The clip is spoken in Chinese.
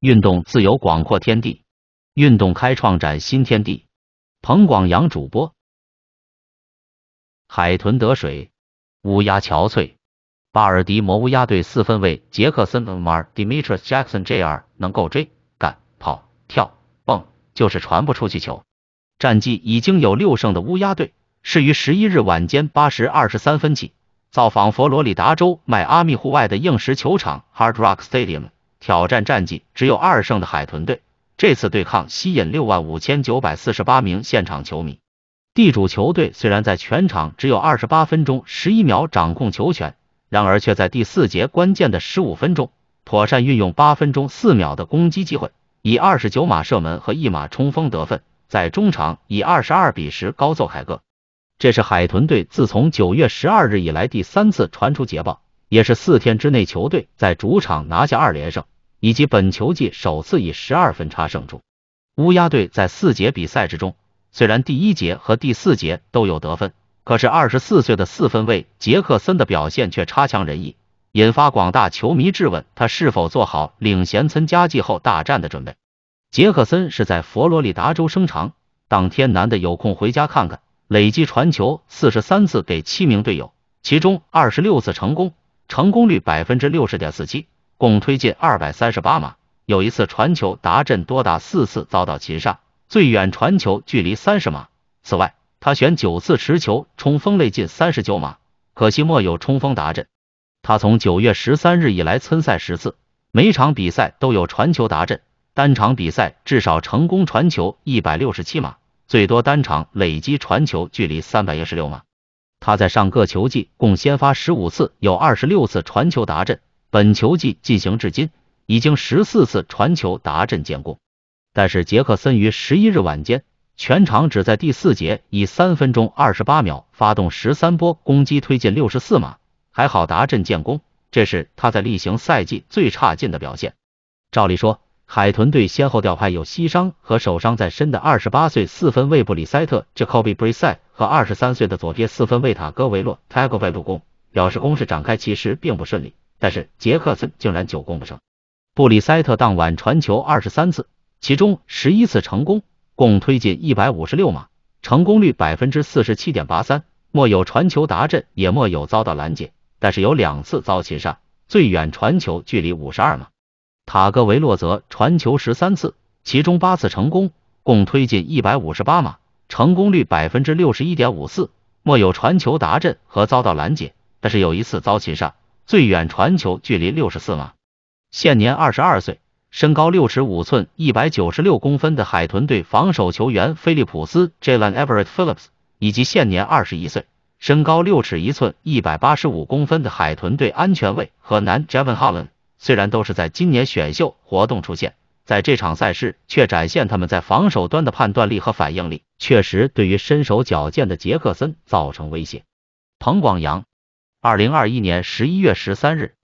运动自由广阔天地，运动开创崭新天地。彭广阳主播，海豚得水，乌鸦憔悴。巴尔的摩乌鸦队四分卫杰克森马·德米特里斯·杰克森 Jr 能够追、赶、跑、跳、蹦，就是传不出去球。战绩已经有六胜的乌鸦队，是于十一日晚间八时二十三分起，造访佛罗里达州迈阿密户外的硬石球场 Hard Rock Stadium。挑战战绩只有二胜的海豚队，这次对抗吸引六万五千九百四十八名现场球迷。地主球队虽然在全场只有二十八分钟十一秒掌控球权，然而却在第四节关键的十五分钟，妥善运用八分钟四秒的攻击机会，以二十九码射门和一码冲锋得分，在中场以二十二比十高奏凯歌。这是海豚队自从九月十二日以来第三次传出捷报，也是四天之内球队在主场拿下二连胜。以及本球季首次以十二分差胜出。乌鸦队在四节比赛之中，虽然第一节和第四节都有得分，可是二十四岁的四分卫杰克森的表现却差强人意，引发广大球迷质问他是否做好领衔参佳绩后大战的准备。杰克森是在佛罗里达州生长，当天难得有空回家看看，累计传球四十三次给七名队友，其中二十六次成功，成功率百分之六十点四七。共推进二百三十八码，有一次传球达阵多达四次遭到擒杀，最远传球距离三十码。此外，他选九次持球冲锋累进三十九码，可惜莫有冲锋达阵。他从九月十三日以来参赛十次，每场比赛都有传球达阵，单场比赛至少成功传球一百六十七码，最多单场累积传球距离三百一十六码。他在上个球季共先发十五次，有二十六次传球达阵。本球季进行至今，已经十四次传球达阵建功，但是杰克森于十一日晚间全场只在第四节以三分钟二十八秒发动十三波攻击推进六十四码，还好达阵建功，这是他在例行赛季最差劲的表现。照理说，海豚队先后调派有膝伤和手伤在身的二十八岁四分卫布里塞特 c o b e b r i s e 和二十三岁的左撇四分卫塔戈维洛 t a g o b e l l 表示攻势展开其实并不顺利。但是杰克森竟然久攻不胜。布里塞特当晚传球二十三次，其中十一次成功，共推进一百五十六码，成功率百分之四十七点八三，莫有传球达阵也莫有遭到拦截，但是有两次遭擒杀，最远传球距离五十二码。塔格维洛则传球十三次，其中八次成功，共推进一百五十八码，成功率百分之六十一点五四，莫有传球达阵和遭到拦截，但是有一次遭擒杀。最远传球距离六十四码，现年二十二岁，身高六尺五寸一百九十六公分的海豚队防守球员菲利普斯 （Jalen Everett Phillips） 以及现年二十一岁，身高六尺一寸一百八十五公分的海豚队安全卫和男 j a v o n Holland），虽然都是在今年选秀活动出现，在这场赛事却展现他们在防守端的判断力和反应力，确实对于身手矫健的杰克森造成威胁。彭广阳。二零二一年十一月十三日。